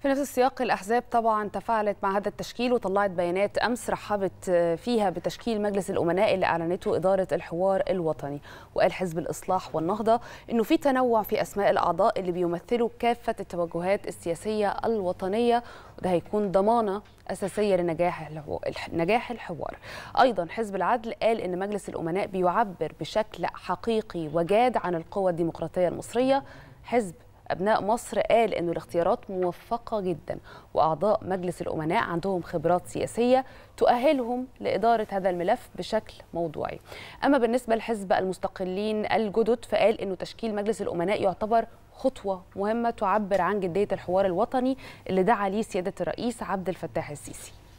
في نفس السياق الأحزاب طبعا تفاعلت مع هذا التشكيل وطلعت بيانات أمس رحبت فيها بتشكيل مجلس الأمناء اللي أعلنته إدارة الحوار الوطني وقال حزب الإصلاح والنهضة أنه في تنوع في أسماء الأعضاء اللي بيمثلوا كافة التوجهات السياسية الوطنية وده هيكون ضمانة أساسية لنجاح نجاح الحوار أيضا حزب العدل قال أن مجلس الأمناء بيعبر بشكل حقيقي وجاد عن القوى الديمقراطية المصرية حزب أبناء مصر قال أنه الاختيارات موفقة جدا وأعضاء مجلس الأمناء عندهم خبرات سياسية تؤهلهم لإدارة هذا الملف بشكل موضوعي أما بالنسبة لحزب المستقلين الجدد فقال أنه تشكيل مجلس الأمناء يعتبر خطوة مهمة تعبر عن جدية الحوار الوطني اللي دعا ليه سيادة الرئيس عبد الفتاح السيسي